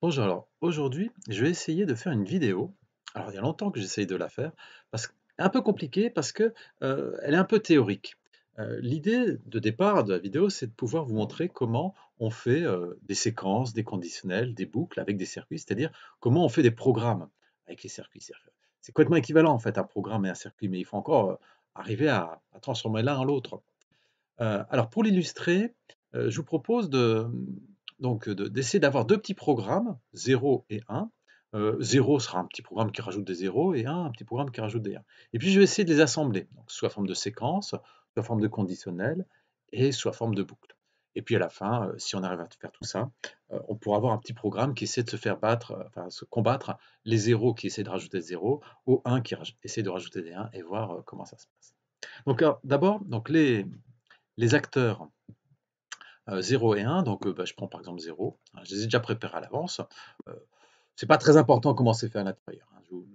Bonjour, alors aujourd'hui je vais essayer de faire une vidéo. Alors il y a longtemps que j'essaye de la faire, parce un peu compliquée parce qu'elle euh, est un peu théorique. Euh, l'idée de départ de la vidéo, c'est de pouvoir vous montrer comment on fait euh, des séquences, des conditionnels, des boucles avec des circuits, c'est-à-dire comment on fait des programmes avec les circuits. C'est complètement équivalent en fait un programme et un circuit, mais il faut encore arriver à, à transformer l'un en l'autre. alors pour l'illustrer, je vous propose de, donc euh, d'essayer d'avoir deux petits programmes, 0 et 1. 0 euh, sera un petit programme qui rajoute des 0 et 1, un petit programme qui rajoute des 1. Et puis je vais essayer de les assembler, soit en forme de séquence, soit en forme de conditionnel et soit en forme de boucle. Et puis à la fin, euh, si on arrive à faire tout ça, on pourra avoir un petit programme qui essaie de se faire battre, enfin se combattre les zéros qui essaient de rajouter des zéros ou 1 qui essaie de rajouter des 1 et voir comment ça se passe. Donc d'abord, donc les, les acteurs 0 euh, et 1, donc euh, bah, je prends par exemple 0, hein, je les ai déjà préparés à l'avance. Euh, ce n'est pas très important comment c'est fait à l'intérieur. Hein. je, vous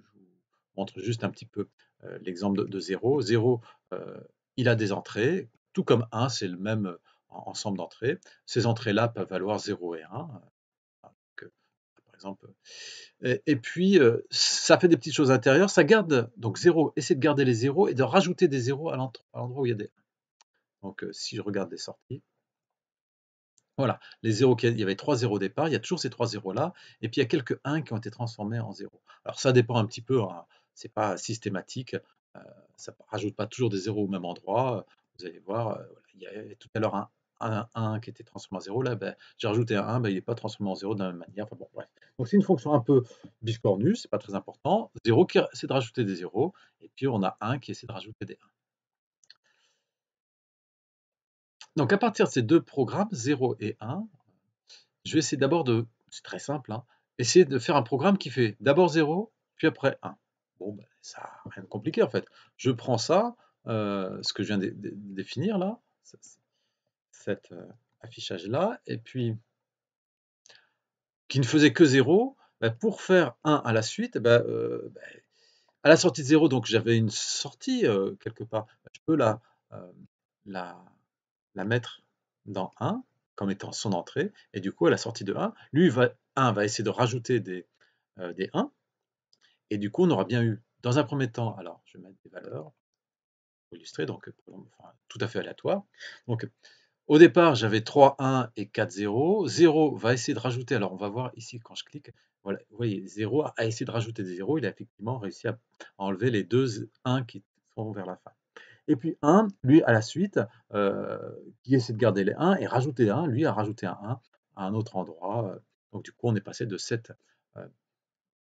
montre juste un petit peu l'exemple de, 0. 0, il a des entrées, tout comme 1, c'est le même ensemble d'entrées. Ces entrées-là peuvent valoir 0 et 1, exemple. Et, puis, ça fait des petites choses intérieures. Ça garde, donc 0, essayer de garder les 0 et de rajouter des 0 à l'endroit où il y a des 1. Donc, si je regarde des sorties, voilà, les zéros il y avait trois zéros au départ, il y a toujours ces trois zéros-là, et puis il y a quelques 1 qui ont été transformés en 0. Alors ça dépend un petit peu, hein, c'est pas systématique, ça euh, ça rajoute pas toujours des zéros au même endroit. Euh, vous allez voir, euh, il y a tout à l'heure un, 1 qui était transformé en 0, là ben, j'ai rajouté un 1, ben, il n'est pas transformé en 0 de la même manière. Enfin, bon, bref. Donc c'est une fonction un peu biscornue, c'est pas très important. 0 qui essaie de rajouter des zéros, et puis on a 1 qui essaie de rajouter des 1. Donc à partir de ces deux programmes, 0 et 1, je vais essayer d'abord de, c'est très simple, hein, essayer de faire un programme qui fait d'abord 0, puis après 1. Bon, ben, ça n'a rien de compliqué en fait. Je prends ça, euh, ce que je viens de, définir là, cet euh, affichage là, et puis qui ne faisait que 0, ben, pour faire 1 à la suite, ben, euh, ben, à la sortie de 0, donc j'avais une sortie quelque part, je peux la, la la mettre dans 1 comme étant son entrée, et du coup, à la sortie de 1, lui, va, 1 va essayer de rajouter des, euh, des 1, et du coup, on aura bien eu, dans un premier temps, alors je vais mettre des valeurs pour illustrer, donc euh, tout à fait aléatoire. Donc, au départ, j'avais 3, 1 et 4, 0. 0 va essayer de rajouter, alors on va voir ici quand je clique, voilà, vous voyez, 0 a essayé de rajouter des 0, il a effectivement réussi à enlever les deux 1 qui sont vers la fin et puis 1, lui, à la suite, euh, qui essaie de garder les 1, et rajouter 1, lui a rajouté un 1 à un autre endroit. Donc du coup, on est passé de cet euh,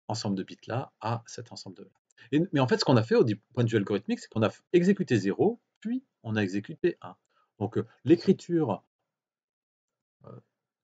ensemble de bits-là à cet ensemble de et, mais en fait, ce qu'on a fait au point de vue algorithmique, c'est qu'on a exécuté 0, puis on a exécuté 1. Donc euh, l'écriture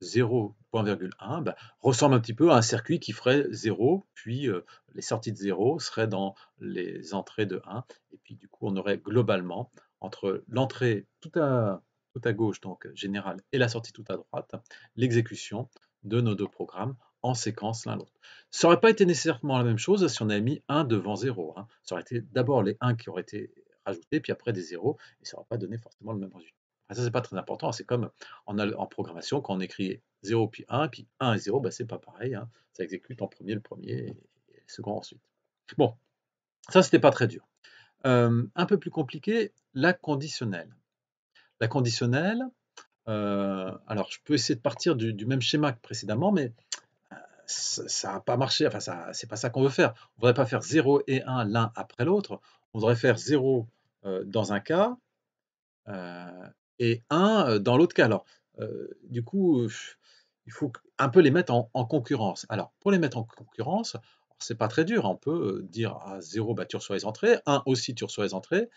0.1 bah, ressemble un petit peu à un circuit qui ferait 0, puis euh, les sorties de 0 seraient dans les entrées de 1, et puis du coup on aurait globalement entre l'entrée tout à, tout à gauche, donc générale, et la sortie tout à droite, l'exécution de nos deux programmes en séquence l'un l'autre. Ça n'aurait pas été nécessairement la même chose si on avait mis 1 devant 0. Hein. Ça aurait été d'abord les 1 qui auraient été rajoutés, puis après des 0, et ça n'aurait pas donné forcément le même résultat. Ça, ça, n'est pas très important. C'est comme en, programmation, quand on écrit 0 puis 1, puis 1 et 0, ce n'est pas pareil. Hein. Ça exécute en premier le premier et, le second ensuite. Bon, ça, ce n'était pas très dur. Euh, un peu plus compliqué, la conditionnelle. La conditionnelle, euh, alors je peux essayer de partir du, même schéma que précédemment, mais euh, ça n'a pas marché, enfin, ça, n'est pas ça qu'on veut faire. On ne voudrait pas faire 0 et 1 l'un après l'autre, on voudrait faire 0 dans un cas, et un euh, dans l'autre cas. Alors, euh, du coup, euh, il faut un peu les mettre en, concurrence. Alors, pour les mettre en concurrence, c'est pas très dur. On peut dire à 0, tu reçois les entrées, 1 aussi, tu reçois les entrées.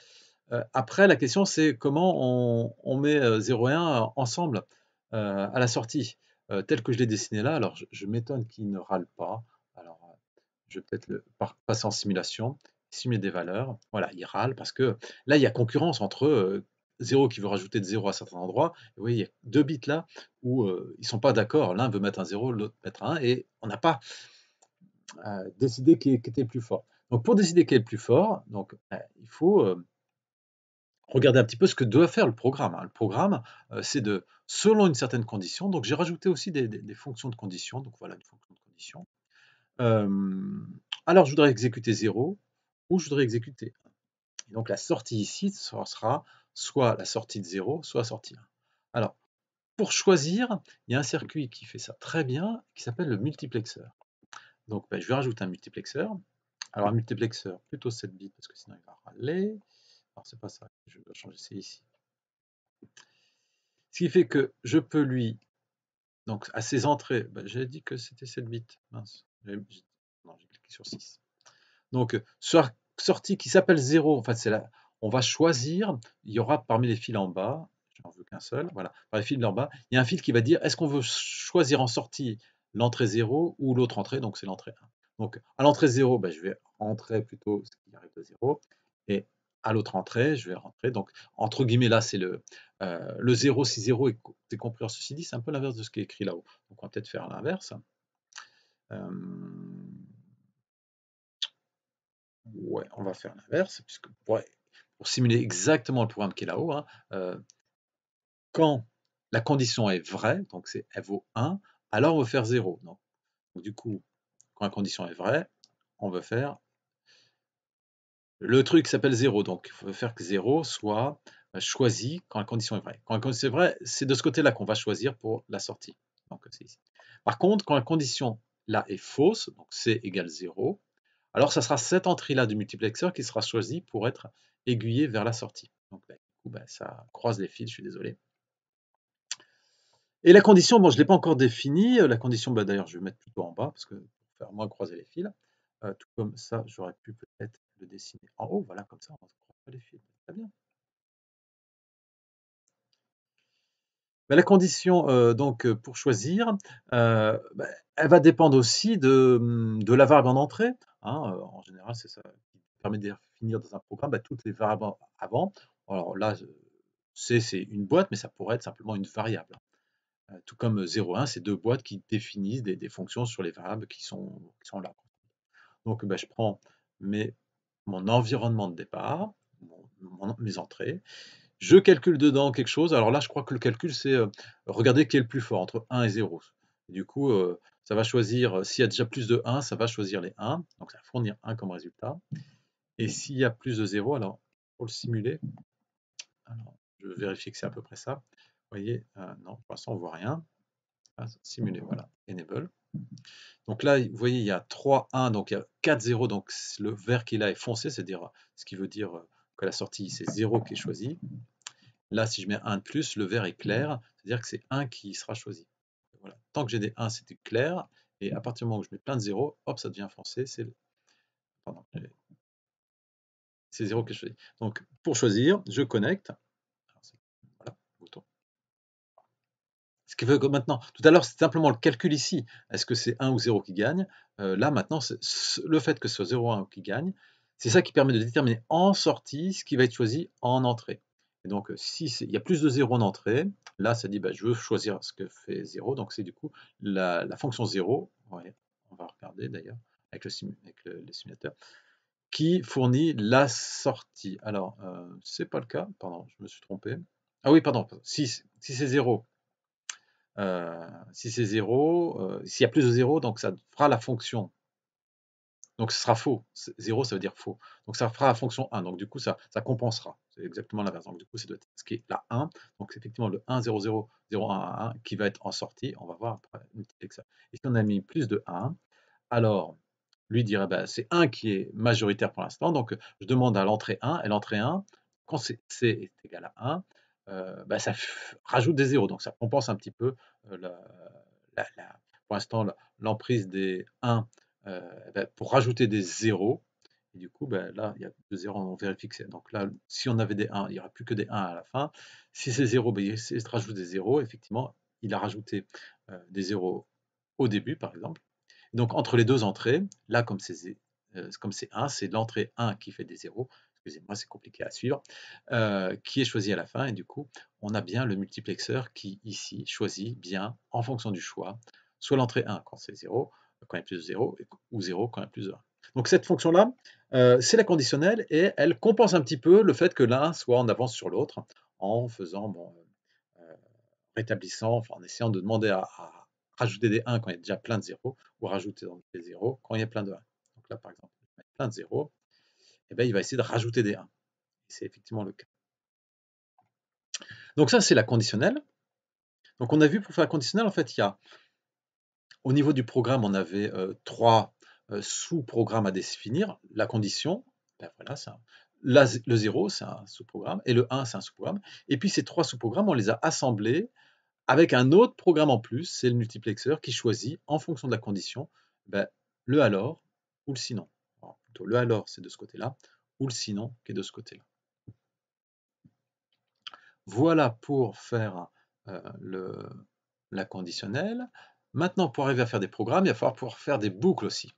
après, la question, c'est comment on, met 0 et 1 ensemble à la sortie, tel que je l'ai dessiné là. Alors, je, m'étonne qu'il ne râle pas. Alors, je vais peut-être le passer en simulation. Simuler des valeurs. Voilà, il râle parce que là, il y a concurrence entre 0 qui veut rajouter de 0 à certains endroits. vous voyez, il y a deux bits là où euh, ils ne sont pas d'accord. L'un veut mettre un 0, l'autre mettre un 1, et on n'a pas euh, décidé qui était plus fort. Donc pour décider qui est le plus fort, donc, euh, il faut regarder un petit peu ce que doit faire le programme. Hein. Le programme, c'est de, selon une certaine condition, donc j'ai rajouté aussi des, fonctions de condition, donc voilà une fonction de condition. alors je voudrais exécuter 0 ou je voudrais exécuter 1. Et donc la sortie ici sera soit la sortie de 0, soit sortie 1. Alors, pour choisir, il y a un circuit qui fait ça très bien, qui s'appelle le multiplexeur. Donc, ben, je vais rajouter un multiplexeur. Alors, un multiplexeur, plutôt 7 bits, parce que sinon il va râler. Alors, c'est pas ça, je dois changer, c'est ici. Ce qui fait que je peux lui, donc à ses entrées, ben, j'ai dit que c'était 7 bits, mince, non, j'ai cliqué sur 6. Donc, euh, soit sortie qui s'appelle 0, en fait, c'est la, on va choisir, il y aura parmi les fils en bas, j'en veux qu'un seul, voilà, parmi les fils en bas, il y a un fil qui va dire est-ce qu'on veut choisir en sortie l'entrée 0 ou l'autre entrée, donc c'est l'entrée 1. Donc à l'entrée 0, ben, je vais rentrer plutôt ce qui arrive de 0, et à l'autre entrée, je vais rentrer. Donc, entre guillemets, là, c'est le, euh, le 0 si 0 est, compris. en ceci dit, c'est un peu l'inverse de ce qui est écrit là-haut. Donc, on va peut-être faire l'inverse. Euh, ouais, on va faire l'inverse, puisque ouais, pour simuler exactement le programme qui est là-haut, hein, euh, quand la condition est vraie, donc c'est elle vaut 1, alors on veut faire 0. Donc, du coup, quand la condition est vraie, on veut faire le truc s'appelle 0, donc il faut faire que 0 soit euh, choisi quand la condition est vraie. Quand la condition est vraie, c'est de ce côté-là qu'on va choisir pour la sortie. Donc, Par contre, quand la condition là est fausse, donc c égale 0, alors ça sera cette entrée-là du multiplexeur qui sera choisie pour être aiguillée vers la sortie. Donc bah, du coup, bah, ça croise les fils, je suis désolé. Et la condition, bon, je ne l'ai pas encore définie. Euh, la condition, bah, d'ailleurs, je vais mettre plutôt en bas, parce que pour faire moins croiser les fils. Euh, tout comme ça, j'aurais pu peut-être le dessiner en haut. Voilà, comme ça, on ne croise pas les fils. Très bien. la condition euh, donc pour choisir, elle va dépendre aussi de, hum, la variable en entrée. Hein, en général, c'est ça qui permet de définir dans un programme bah, toutes les variables avant. Alors là, c'est une boîte, mais ça pourrait être simplement une variable. Hein. Tout comme 0,1, c'est deux boîtes qui définissent des, fonctions sur les variables qui sont, sont là. Donc, bah, je prends mon environnement de départ, mes entrées, je calcule dedans quelque chose. Alors là, je crois que le calcul, c'est regarder qui est le plus fort entre 1 et 0. du coup, ça va choisir, euh, s'il y a déjà plus de 1, ça va choisir les 1, donc ça va fournir 1 comme résultat. Et s'il y a plus de 0, alors pour le simuler, alors, je vérifie que c'est à peu près ça. Vous voyez, euh, non, pour l'instant on voit rien. Ah, simuler, voilà, enable. Donc là, vous voyez, il y a 3, 1, donc il y a 4, 0, donc le vert qui est là est foncé, c'est-à-dire ce qui veut dire euh, que la sortie, c'est 0 qui est choisi. Là, si je mets 1 de plus, le vert est clair, c'est-à-dire que c'est 1 qui sera choisi. Tant que j'ai des 1, c'était clair. Et à partir du moment où je mets plein de 0, hop, ça devient français, C'est 0 que je choisis. Donc, pour choisir, je connecte. Voilà, bouton. Ce qui veut que maintenant, tout à l'heure, c'est simplement le calcul ici. Est-ce que c'est 1 ou 0 qui gagne euh, Là, maintenant, le fait que ce soit 0 ou 1 qui gagne, c'est ça qui permet de déterminer en sortie ce qui va être choisi en entrée. Et donc, euh, si il y a plus de 0 en entrée, là, ça dit, bah, je veux choisir ce que fait 0. Donc, c'est du coup la, fonction 0, on va regarder d'ailleurs avec, le, simulateur les simulateurs, qui fournit la sortie. Alors, euh, c'est pas le cas, pardon, je me suis trompé. Ah oui, pardon, si, si c'est 0, euh, si c'est 0, s'il y a plus de 0, donc ça fera la fonction. Donc ce sera faux. 0, ça veut dire faux. Donc ça fera la fonction 1. Donc du coup, ça, ça compensera exactement l'inverse. Donc du coup, ça doit être ce qui est la 1. Donc c'est effectivement le 1, 0, 0, 1, qui va être en sortie. On va voir après ça. Et si on a mis plus de 1, alors lui dirait ben, c'est 1 qui est majoritaire pour l'instant. Donc je demande à l'entrée 1 et l'entrée 1, quand c'est C est égal à 1, euh, bah, ça rajoute des 0. Donc ça compense un petit peu euh, pour l'instant l'emprise des 1 euh, bah, pour rajouter des zéros et du coup, ben, là, il y a deux zéros vérifie que c'est... Donc là, si on avait des 1, il n'y aura plus que des 1 à la fin. Si c'est 0, ben, il rajoute des 0. Effectivement, il a rajouté euh, des 0 au début, par exemple. donc entre les deux entrées, là, comme c'est 1, euh, c'est l'entrée 1 qui fait des 0. Excusez-moi, c'est compliqué à suivre, euh, qui est choisi à la fin. Et du coup, on a bien le multiplexeur qui, ici, choisit bien, en fonction du choix, soit l'entrée 1 quand c'est 0, quand il y a plus de 0, ou 0 quand il y a plus de 1. Donc cette fonction-là, euh, c'est la conditionnelle et elle compense un petit peu le fait que l'un soit en avance sur l'autre en faisant, bon, euh, euh, rétablissant, enfin, en essayant de demander à, rajouter des 1 quand il y a déjà plein de 0 ou rajouter des 0 quand il y a plein de 1. Donc là, par exemple, il plein de 0, et eh bien, il va essayer de rajouter des 1. C'est effectivement le cas. Donc ça, c'est la conditionnelle. Donc on a vu pour faire la conditionnelle, en fait, il y a, au niveau du programme, on avait euh, trois euh, sous-programme à définir, la condition, ben voilà, ça, le 0, c'est un sous-programme, et le 1, c'est un sous-programme. Et puis ces trois sous-programmes, on les a assemblés avec un autre programme en plus, c'est le multiplexeur qui choisit, en fonction de la condition, ben, le alors ou le sinon. plutôt le alors, c'est de ce côté-là, ou le sinon, qui est de ce côté-là. Voilà pour faire euh, la conditionnelle. Maintenant, pour arriver à faire des programmes, il va falloir pouvoir faire des boucles aussi.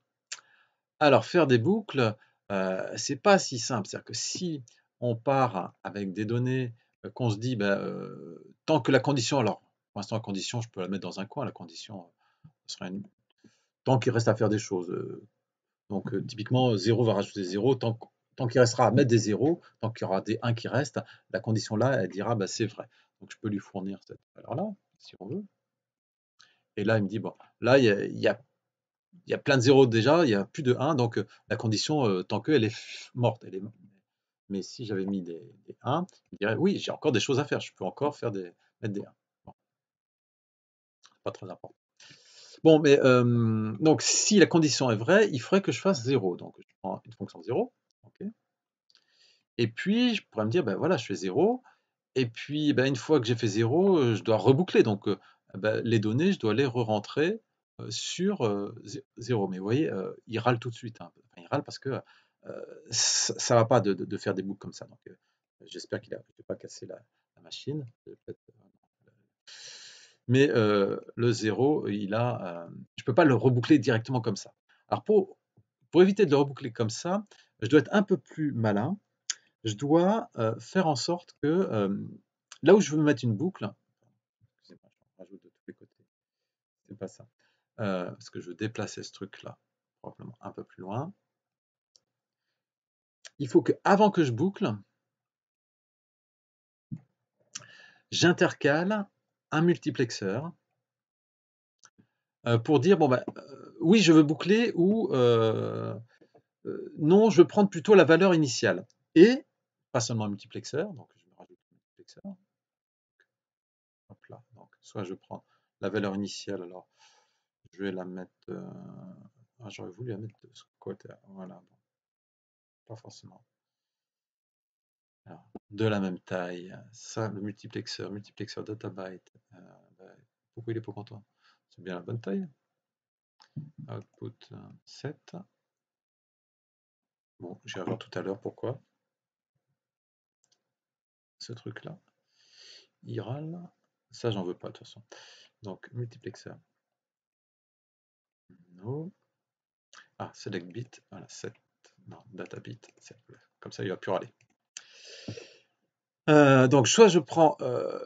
Alors, faire des boucles, ce euh, c'est pas si simple. C'est-à-dire que si on part avec des données euh, qu'on se dit, ben, euh, tant que la condition, alors pour l'instant la condition, je peux la mettre dans un coin, la condition sera une... Tant qu'il reste à faire des choses. Donc typiquement, 0 va rajouter 0, tant, qu'il restera à mettre des 0, tant qu'il y aura des 1 qui restent, la condition là, elle dira, ben, c'est vrai. Donc je peux lui fournir cette valeur-là, si on veut. Et là, il me dit, bon, là, il y a, il y a il y a plein de zéros déjà, il y a plus de 1, donc euh, la condition, euh, tant que, elle est morte. Elle est... Mais si j'avais mis des, des, 1, je dirais, oui, j'ai encore des choses à faire, je peux encore faire des, mettre des 1. Bon. Pas très important. Bon, mais euh, donc si la condition est vraie, il faudrait que je fasse 0. Donc je prends une fonction 0. Et puis, je pourrais me dire, ben voilà, je fais 0. Et puis, ben, une fois que j'ai fait 0, je dois reboucler. Donc, ben, les données, je dois les re-rentrer euh, sur 0. Euh, mais vous voyez, euh, il râle tout de suite. Hein. il râle parce que ça ne va pas de, faire des boucles comme ça. Donc, j'espère qu'il n'a pas cassé la, machine. Mais le 0, il a, je ne peux pas le reboucler directement comme ça. Alors, pour, pour éviter de le reboucler comme ça, je dois être un peu plus malin. Je dois faire en sorte que là où je veux mettre une boucle, excusez-moi, je de tous les côtés, c'est pas ça. Euh, parce que je veux déplacer ce truc-là, probablement un peu plus loin. Il faut que, avant que je boucle, j'intercale un multiplexeur euh, pour dire, bon, ben, oui, je veux boucler ou non, je veux prendre plutôt la valeur initiale. Et, pas seulement un multiplexeur, donc je me rajoute un multiplexeur. Hop là, donc soit je prends la valeur initiale, alors je vais la mettre. Euh, ah, j'aurais voulu la mettre de ce côté. -là. Voilà. Bon. Pas forcément. de la même taille. Ça, le multiplexeur, multiplexeur data byte euh, bah, pourquoi il est pas content C'est bien la bonne taille. Output 7. Euh, bon, vais voir tout à l'heure pourquoi. Ce truc-là. IRAL. Ça, j'en veux pas de toute façon. Donc, multiplexeur. Ah, select bit, voilà, 7. Non, data bit, Comme ça, il va plus râler. Euh, donc, soit je prends euh,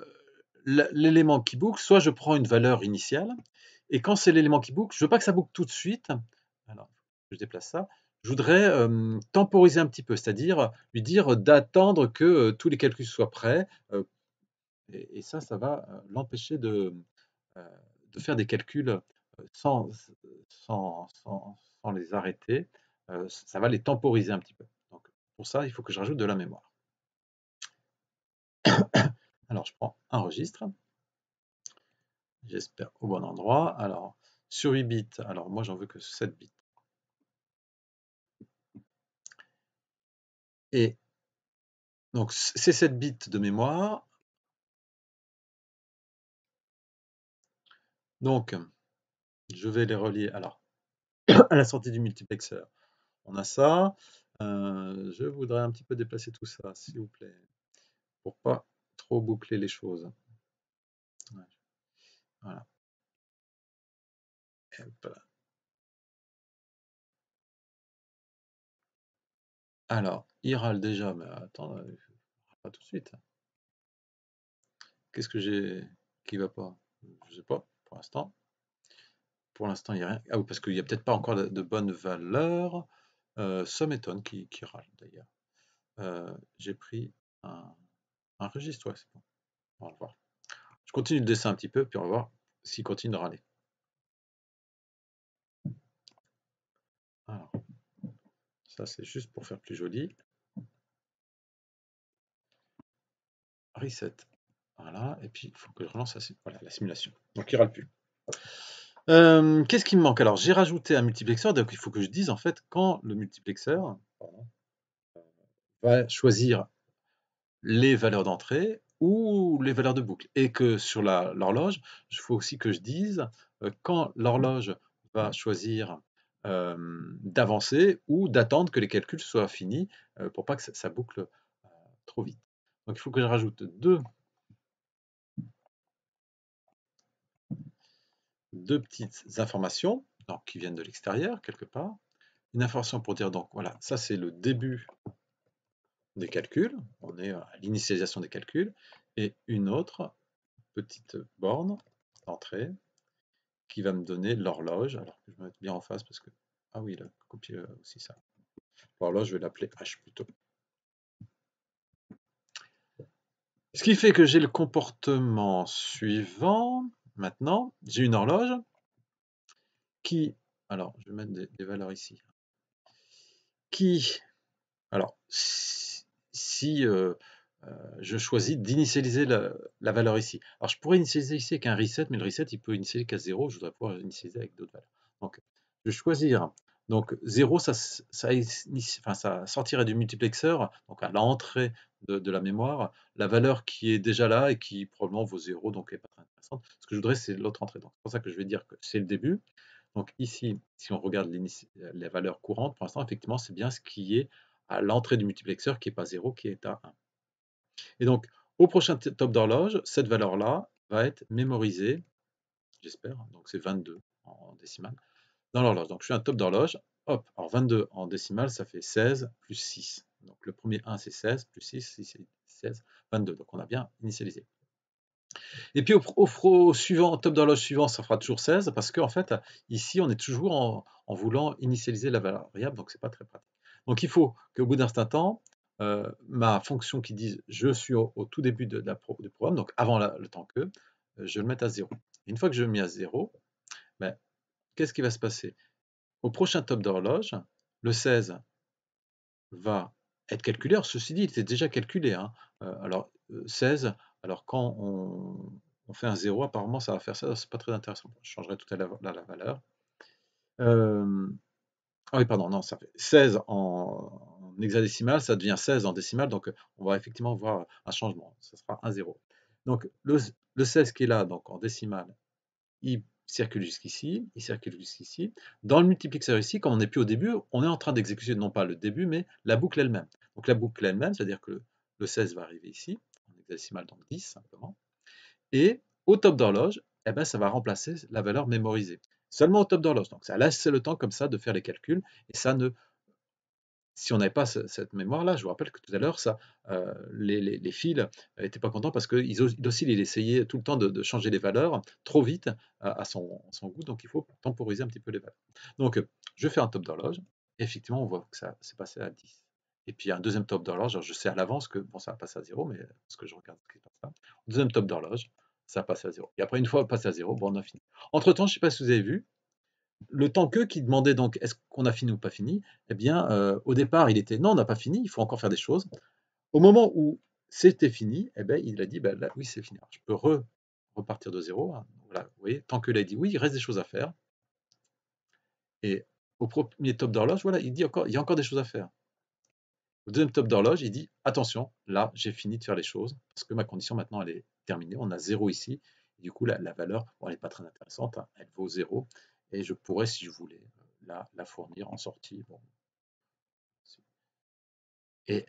l'élément qui boucle, soit je prends une valeur initiale. Et quand c'est l'élément qui boucle, je ne veux pas que ça boucle tout de suite. Alors, je déplace ça. Je voudrais euh, temporiser un petit peu, c'est-à-dire lui dire d'attendre que tous les calculs soient prêts. Et, ça, ça va l'empêcher de, faire des calculs euh, sans, les arrêter, euh, ça va les temporiser un petit peu. Donc pour ça, il faut que je rajoute de la mémoire. Alors je prends un registre. J'espère au bon endroit. Alors sur 8 bits, alors moi j'en veux que 7 bits. Et donc ces 7 bits de mémoire. Donc, je vais les relier alors à la sortie du multiplexeur. On a ça. Euh, je voudrais un petit peu déplacer tout ça, s'il vous plaît, pour pas trop boucler les choses. Voilà. Alors, il râle déjà, mais attends, euh, pas tout de suite. Qu'est-ce que j'ai qui va pas Je sais pas, pour l'instant. Pour l'instant, il n'y a rien. Ah oui, parce qu'il n'y a peut-être pas encore de, bonnes valeurs. ça euh, m'étonne qui, râle d'ailleurs. Euh, j'ai pris un, registre, On va voir. Je continue le dessin un petit peu, puis on va voir s'il continue de râler. Alors, ça c'est juste pour faire plus joli. Reset. Voilà, et puis il faut que je relance la, la simulation. Donc il râle plus. Euh, qu'est-ce qui me manque? Alors, j'ai rajouté un multiplexeur, donc il faut que je dise en fait quand le multiplexeur euh, va choisir les valeurs d'entrée ou les valeurs de boucle. Et que sur l'horloge, il faut aussi que je dise euh, quand l'horloge va choisir d'avancer ou d'attendre que les calculs soient finis pour pas que ça, ça boucle trop vite. Donc il faut que je rajoute deux deux petites informations qui viennent de l'extérieur, quelque part. Une information pour dire, donc voilà, ça c'est le début des calculs, on est à l'initialisation des calculs, et une autre petite borne d'entrée qui va me donner l'horloge, alors que je vais mettre bien en face parce que, ah oui, a copié euh, aussi ça. L'horloge, je vais l'appeler H plutôt. Ce qui fait que j'ai le comportement suivant, Maintenant, j'ai une horloge qui, alors je vais mettre des, valeurs ici, qui, alors si, euh, euh, je choisis d'initialiser la, valeur ici, alors je pourrais initialiser ici avec un reset, mais le reset il peut initialiser qu'à 0, je voudrais pouvoir initialiser avec d'autres valeurs. Donc je vais choisir, donc 0 ça, ça, sortirait du multiplexeur, donc à l'entrée de, la mémoire, la valeur qui est déjà là et qui probablement vaut 0, donc n'est pas ce que je voudrais, c'est l'autre entrée. c'est pour ça que je vais dire que c'est le début. Donc ici, si on regarde les valeurs courantes, pour l'instant, effectivement, c'est bien ce qui est à l'entrée du multiplexeur qui n'est pas 0, qui est à 1. Et donc, au prochain top d'horloge, cette valeur-là va être mémorisée, j'espère, donc c'est 22 en décimale, dans l'horloge. Donc je suis un top d'horloge, hop, alors 22 en décimale, ça fait 16 plus 6. Donc le premier 1, c'est 16, plus 6, 6 16, 22. Donc on a bien initialisé. Et puis au, suivant, top d'horloge suivant, ça fera toujours 16 parce qu'en fait, ici, on est toujours en, voulant initialiser la variable, donc ce n'est pas très pratique. Donc il faut qu'au bout d'un certain temps, euh, ma fonction qui dise je suis au, tout début de, du programme, donc avant le temps que, euh, je le mette à 0. une fois que je le mets à 0, ben, qu'est-ce qui va se passer Au prochain top d'horloge, le 16 va être calculé. Alors, ceci dit, il était déjà calculé. Hein. Euh, alors, 16, alors quand on, on fait un 0, apparemment ça va faire ça, c'est pas très intéressant. Je changerai tout à la, valeur. Euh, ah oui, pardon, non, ça fait 16 en, hexadécimal, ça devient 16 en décimal, donc on va effectivement voir un changement, ça sera un 0. Donc le, 16 qui est là, donc en décimal, il circule jusqu'ici, il circule jusqu'ici. Dans le multiplexeur ici, comme on n'est plus au début, on est en train d'exécuter non pas le début, mais la boucle elle-même. Donc la boucle elle-même, c'est-à-dire que le 16 va arriver ici, en hexadécimal, donc 10 simplement. Et au top d'horloge, eh ben, ça va remplacer la valeur mémorisée. Seulement au top d'horloge. Donc ça laisse le temps comme ça de faire les calculs et ça ne si on n'avait pas cette mémoire-là, je vous rappelle que tout à l'heure, ça, euh, les, fils n'étaient euh, pas contents parce qu'ils ils essayaient tout le temps de, changer les valeurs trop vite euh, à son, goût, donc il faut temporiser un petit peu les valeurs. Donc, je fais un top d'horloge, effectivement, on voit que ça s'est passé à 10. Et puis, un deuxième top d'horloge, je sais à l'avance que bon, ça va passer à 0, mais ce que je regarde c'est pas ça. Deuxième top d'horloge, ça passe à zéro. Et après, une fois passé à zéro, bon, on a fini. Entre-temps, je ne sais pas si vous avez vu, le temps que qui demandait donc est-ce qu'on a fini ou pas fini, eh bien, euh, au départ, il était non, on n'a pas fini, il faut encore faire des choses. Au moment où c'était fini, eh bien, il a dit ben, là, oui, c'est fini. je peux repartir de zéro. Hein. vous voyez, tant que a dit oui, il reste des choses à faire. Et au premier top d'horloge, voilà, il dit encore, il y a encore des choses à faire. Au deuxième top d'horloge, il dit attention, là, j'ai fini de faire les choses parce que ma condition maintenant, elle est terminé, on a 0 ici. Du coup, la, valeur, bon, elle n'est pas très intéressante, hein. elle vaut 0. Et je pourrais, si je voulais, euh, la, fournir en sortie. Et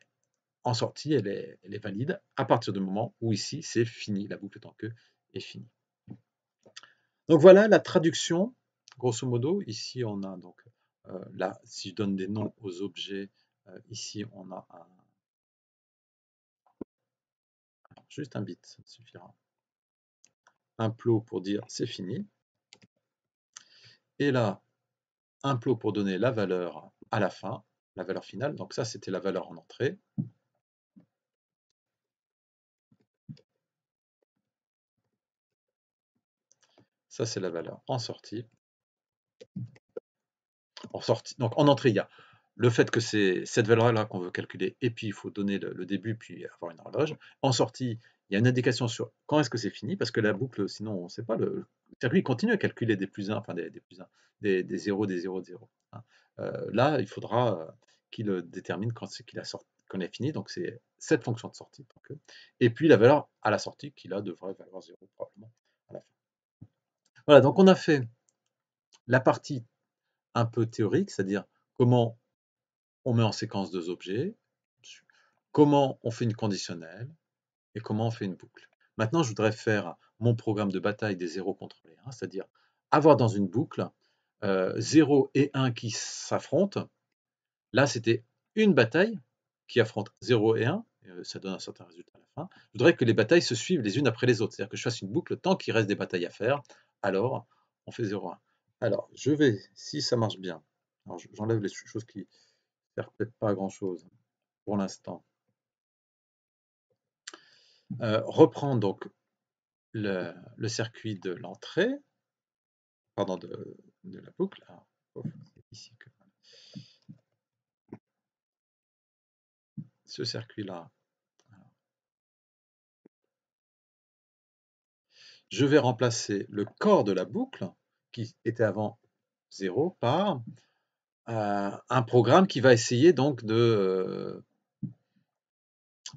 en sortie, elle est, valide à partir du moment où ici, c'est fini, la boucle tant que est finie. Donc voilà la traduction, grosso modo. Ici, on a donc, euh, là, si je donne des noms aux objets, euh, ici, on a un, juste un bit, suffira. Un plot pour dire c'est fini. Et là, un plot pour donner la valeur à la fin, la valeur finale. Donc ça, c'était la valeur en entrée. Ça, c'est la valeur en sortie. En sortie. Donc en entrée, il y a le fait que c'est cette valeur-là qu'on veut calculer, et puis il faut donner le, début, puis avoir une horloge. En sortie, il y a une indication sur quand est-ce que c'est fini, parce que la boucle, sinon on ne sait pas, le, circuit continue à calculer des plus 1, enfin des, plus 1, des, des 0, des 0, des 0. là, il faudra euh, qu'il euh, détermine quand c'est qu'il a sorti qu'on est fini, donc c'est cette fonction de sortie. Euh, et puis la valeur à la sortie qui là devrait valoir 0 probablement à la fin. Voilà, donc on a fait la partie un peu théorique, c'est-à-dire comment on met en séquence deux objets, comment on fait une conditionnelle et comment on fait une boucle. Maintenant, je voudrais faire mon programme de bataille des zéros contrôlés, c'est-à-dire avoir dans une boucle 0 euh, et 1 qui s'affrontent. Là, c'était une bataille qui affronte 0 et 1, et euh, ça donne un certain résultat à la fin. Je voudrais que les batailles se suivent les unes après les autres, c'est-à-dire que je fasse une boucle tant qu'il reste des batailles à faire, alors on fait 0 1. Alors, je vais, si ça marche bien, j'enlève les choses qui, peut-être pas grand-chose pour l'instant. Euh, reprend donc le, circuit de l'entrée, pardon, de, la boucle. Ah, oh, ce circuit-là. Je vais remplacer le corps de la boucle, qui était avant 0, par euh, un programme qui va essayer donc de euh,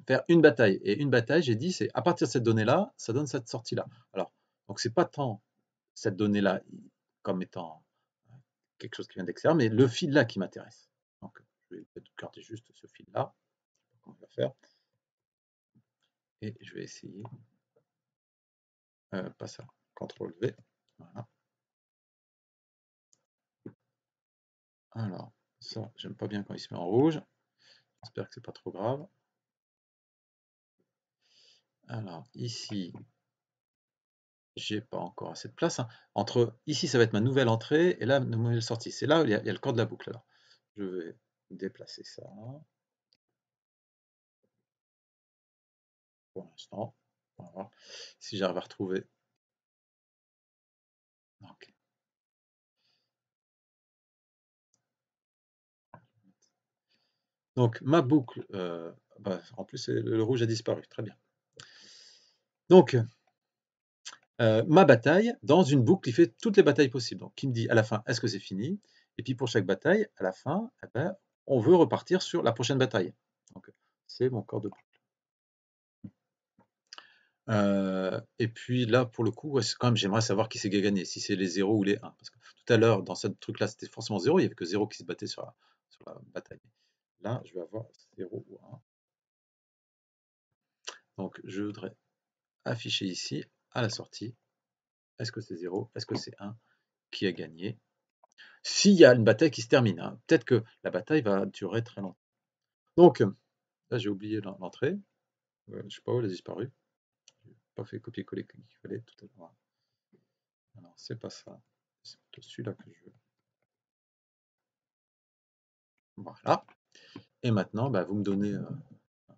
faire une bataille. Et une bataille, j'ai dit, c'est à partir de cette donnée-là, ça donne cette sortie-là. Alors, donc c'est pas tant cette donnée-là comme étant euh, quelque chose qui vient d'extérieur, mais le fil-là qui m'intéresse. Donc, je vais peut garder juste ce fil-là. va faire Et je vais essayer. pas ça. CTRL V. Alors, ça, j'aime pas bien quand il se met en rouge. J'espère que c'est pas trop grave. Alors, ici, j'ai pas encore assez de place. Hein. Entre ici, ça va être ma nouvelle entrée et là, nouvelle sortie. C'est là où il y, a, le corps de la boucle. je vais déplacer ça. Pour l'instant, on va voir si j'arrive à retrouver. Ok. Donc ma boucle, euh, bah, en plus le rouge a disparu, très bien. Donc euh, ma bataille dans une boucle qui fait toutes les batailles possibles. Donc qui me dit à la fin est-ce que c'est fini Et puis pour chaque bataille, à la fin, eh ben, on veut repartir sur la prochaine bataille. Donc c'est mon corps de boucle. Euh, et puis là, pour le coup, quand même, j'aimerais savoir qui s'est gagné, si c'est les 0 ou les 1. Parce que tout à l'heure, dans ce truc-là, c'était forcément 0, il n'y avait que 0 qui se battait sur sur la bataille. Là, je vais avoir 0 ou 1. Donc, je voudrais afficher ici, à la sortie, est-ce que c'est 0, est-ce que c'est 1 qui a gagné S'il y a une bataille qui se termine, hein, peut-être que la bataille va durer très longtemps. Donc, là, j'ai oublié l'entrée. Euh, je ne sais pas où elle a disparu. Je n'ai pas fait copier-coller comme il fallait tout à l'heure. Hein. Alors, c'est pas ça. C'est plutôt celui-là que je veux. Voilà. Et maintenant, bah, vous me donnez, je euh,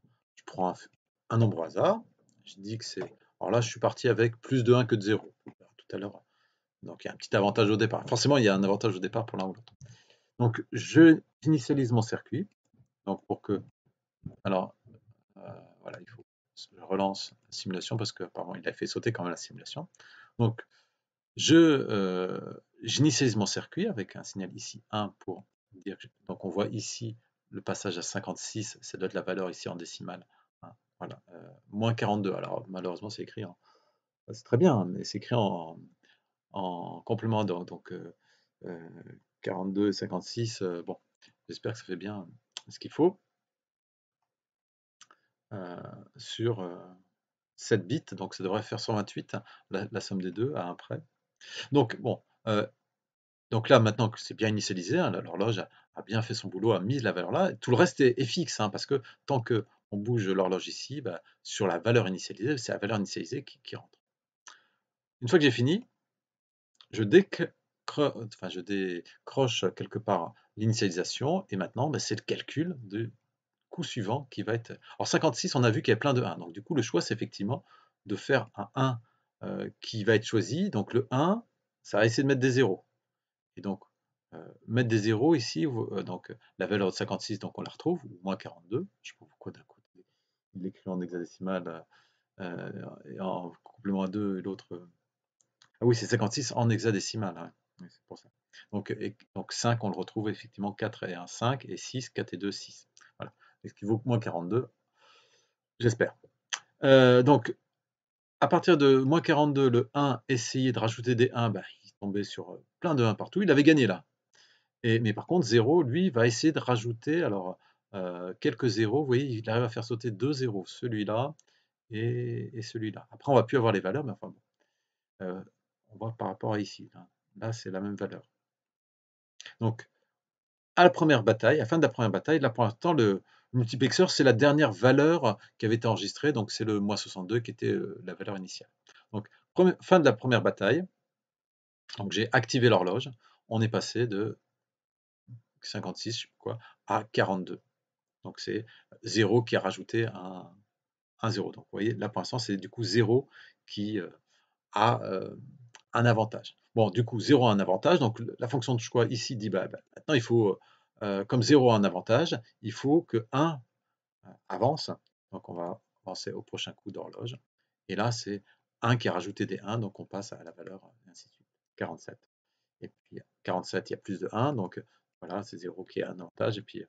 prends un, nombre au hasard, je dis que c'est, alors là je suis parti avec plus de 1 que de 0, tout à l'heure. Donc il y a un petit avantage au départ. Forcément, il y a un avantage au départ pour l'un ou l'autre. Donc je initialise mon circuit. Donc pour que, alors euh, voilà, il faut, je relance la simulation parce que il a fait sauter quand même la simulation. Donc je euh, mon circuit avec un signal ici 1 pour dire, donc on voit ici le passage à 56, ça doit être la valeur ici en décimale. Hein. voilà, euh, moins 42. Alors malheureusement, c'est écrit en. Euh, c'est très bien, hein, mais c'est écrit en, en complément. Donc 42 euh, et 56. bon, j'espère que ça fait bien ce qu'il faut. sur 7 bits, donc ça devrait faire 128, hein, la, la, somme des deux à un près. Donc bon, donc là, maintenant que c'est bien initialisé, hein, l'horloge a, bien fait son boulot, a mis la valeur là. Tout le reste est, fixe, hein, parce que tant qu'on bouge l'horloge ici, bah, sur la valeur initialisée, c'est la valeur initialisée qui, rentre. Une fois que j'ai fini, je, décroche quelque part l'initialisation, et maintenant, bah, c'est le calcul du coût suivant qui va être... Alors 56, on a vu qu'il y a plein de 1, donc du coup, le choix, c'est effectivement de faire un 1 euh, qui va être choisi. Donc le 1, ça va essayer de mettre des zéros. Et donc, euh, mettre des zéros ici, euh, donc euh, la valeur de 56, donc on la retrouve, ou moins 42. Je ne sais pas pourquoi d'un côté il l'écrit en hexadécimal en complément à 2 et l'autre. Ah oui, c'est 56 en hexadécimal, hein. ça. Donc, 5, on le retrouve effectivement 4 et 1, 5, et 6, 4 et 2, 6. Voilà, ce qu'il vaut moins 42, j'espère. donc, à partir de moins 42, le 1, essayer de rajouter des 1, bah, tombé sur euh, plein de 1 partout, il avait gagné là. Et, mais par contre, 0, lui, va essayer de rajouter alors euh, quelques zéros. Vous voyez, il arrive à faire sauter deux zéros, celui-là et, celui-là. Après, on va plus avoir les valeurs, mais enfin bon. Euh, on voit par rapport à ici. Là, c'est la même valeur. Donc, à la première bataille, à la fin de la première bataille, là pour l'instant, le multiplexeur, c'est la dernière valeur qui avait été enregistrée, donc c'est le mois 62 qui était la valeur initiale. Donc, fin de la première bataille, donc j'ai activé l'horloge, on est passé de 56 quoi, à 42. Donc c'est 0 qui a rajouté un, 0. Donc vous voyez, là pour l'instant c'est du coup 0 qui euh, a euh, un avantage. Bon, du coup 0 a un avantage, donc la fonction de choix ici dit bah, bah maintenant il faut, euh, comme 0 a un avantage, il faut que 1 avance. Donc on va avancer au prochain coup d'horloge. Et là c'est 1 qui a rajouté des 1, donc on passe à la valeur 47. Et puis 47, il y a plus de 1, donc euh, voilà, c'est 0 qui est un avantage. Et puis euh,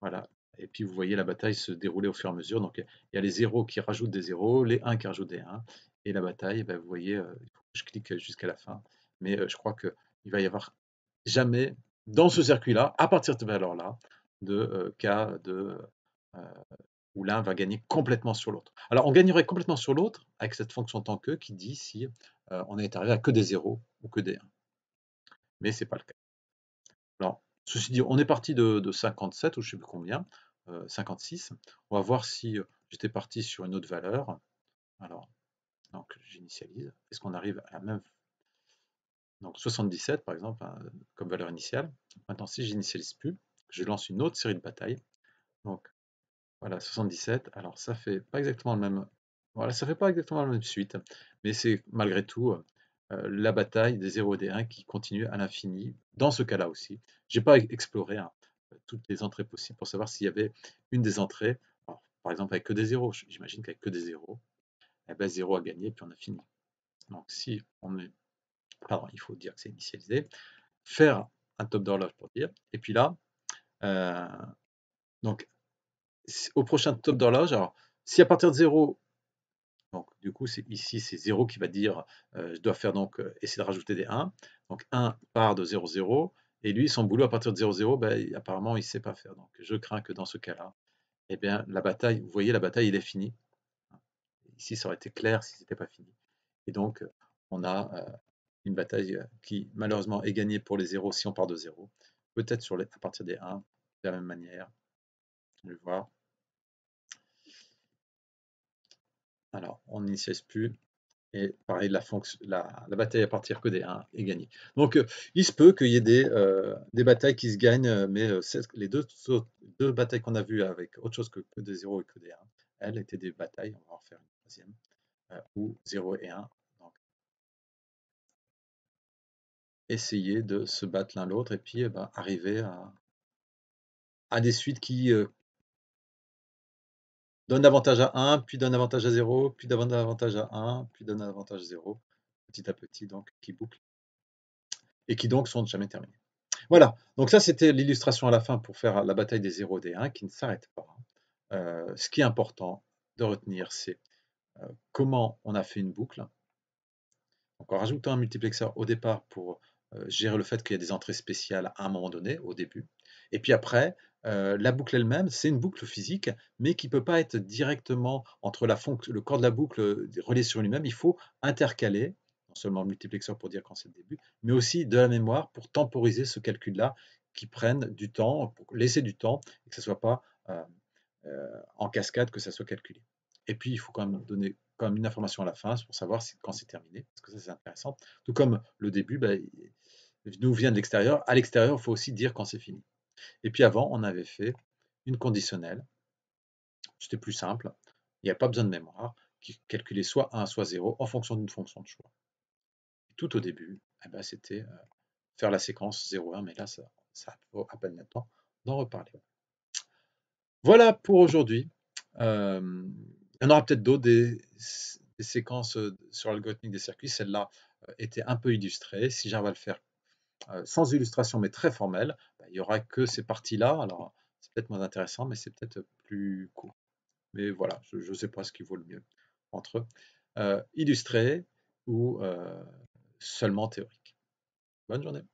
voilà. Et puis vous voyez la bataille se dérouler au fur et à mesure. Donc il y a les 0 qui rajoutent des 0, les 1 qui rajoutent des 1. Et la bataille, eh ben, vous voyez, euh, je clique jusqu'à la fin. Mais je crois qu'il va y avoir jamais, dans ce circuit-là, à partir de cette valeur-là, de cas de, où l'un va gagner complètement sur l'autre. Alors on gagnerait complètement sur l'autre avec cette fonction tant que qui dit si euh, on est arrivé à que des 0 ou que des 1. Mais ce n'est pas le cas. Alors, ceci dit, on est parti de, 57 ou je ne sais plus combien, 56. Euh, on va voir si euh, j'étais parti sur une autre valeur. Alors, donc j'initialise. Est-ce qu'on arrive à la même donc 77 par exemple hein, comme valeur initiale. Maintenant si j'initialise plus, je lance une autre série de batailles. Donc voilà 77. Alors ça fait pas exactement le même voilà, ça fait pas exactement la même suite, mais c'est malgré tout euh, la bataille des 0 et des 1 qui continue à l'infini, dans ce cas-là aussi. Je n'ai pas e-, exploré hein, toutes les entrées possibles pour savoir s'il y avait une des entrées, par exemple avec que des 0, j'imagine qu'avec que des 0, eh 0 a gagné, puis on a fini. Donc si on est... Pardon, il faut dire que c'est initialisé. Faire un top d'horloge pour dire. Et puis là, euh, donc au prochain top d'horloge, alors si à partir de 0, donc, du coup, ici, c'est 0 qui va dire, euh, je dois faire donc, euh, essayer de rajouter des 1. Donc, 1 part de 0, 0. Et lui, son boulot à partir de 0, 0, ben, apparemment, il ne sait pas faire. Donc, je crains que dans ce cas-là, eh bien, la bataille, vous voyez, la bataille, il est fini Ici, ça aurait été clair si ce n'était pas fini. Et donc, on a euh, une bataille qui, malheureusement, est gagnée pour les 0 si on part de 0. Peut-être à partir des 1, de la même manière. Je vais voir. Alors, on n'y plus. Et pareil, la, fonction, la, bataille à partir que des 1 est gagnée. Donc, euh, il se peut qu'il y ait des, euh, des, batailles qui se gagnent, euh, mais les deux, deux batailles qu'on a vues avec autre chose que, que des 0 et que des 1, elles étaient des batailles, on va en faire une troisième, où 0 et 1. Donc, essayer de se battre l'un l'autre et puis eh ben, arriver à, à, des suites qui donne avantage à 1, puis donne avantage à 0, puis donne avantage à 1, puis donne avantage à 0, petit à petit, donc qui boucle, et qui donc sont jamais terminés. Voilà, donc ça c'était l'illustration à la fin pour faire la bataille des 0 des 1 qui ne s'arrête pas. Euh, ce qui est important de retenir, c'est euh, comment on a fait une boucle. Donc en rajoutant un multiplexeur au départ pour euh, gérer le fait qu'il y a des entrées spéciales à un moment donné, au début, et puis après, euh, la boucle elle-même, c'est une boucle physique, mais qui ne peut pas être directement entre la le corps de la boucle euh, relié sur lui-même. Il faut intercaler, non seulement le multiplexeur pour dire quand c'est le début, mais aussi de la mémoire pour temporiser ce calcul-là, qui prenne du temps, pour laisser du temps, et que ce ne soit pas euh, en cascade, que ça soit calculé. Et puis, il faut quand même donner quand une information à la fin pour savoir quand c'est terminé, parce que ça c'est intéressant. Tout comme le début, ben, nous vient de l'extérieur. À l'extérieur, il faut aussi dire quand c'est fini. Et puis avant, on avait fait une conditionnelle. C'était plus simple. Il n'y a pas besoin de mémoire qui calculait soit 1, soit 0 en fonction d'une fonction de choix. tout au début, eh ben, c'était euh, faire la séquence 0, 1, mais là, ça, ça vaut à peine maintenant temps d'en reparler. Voilà pour aujourd'hui. il y en aura peut-être d'autres des, séquences euh, sur l'algorithmique des circuits. Celle-là euh, était un peu illustrée. Si j'en à le faire sans illustration, mais très formelle, il y aura que ces parties-là. Alors, c'est peut-être moins intéressant, mais c'est peut-être plus court. Mais voilà, je ne sais pas ce qui vaut le mieux entre euh, illustré ou euh, seulement théorique. Bonne journée.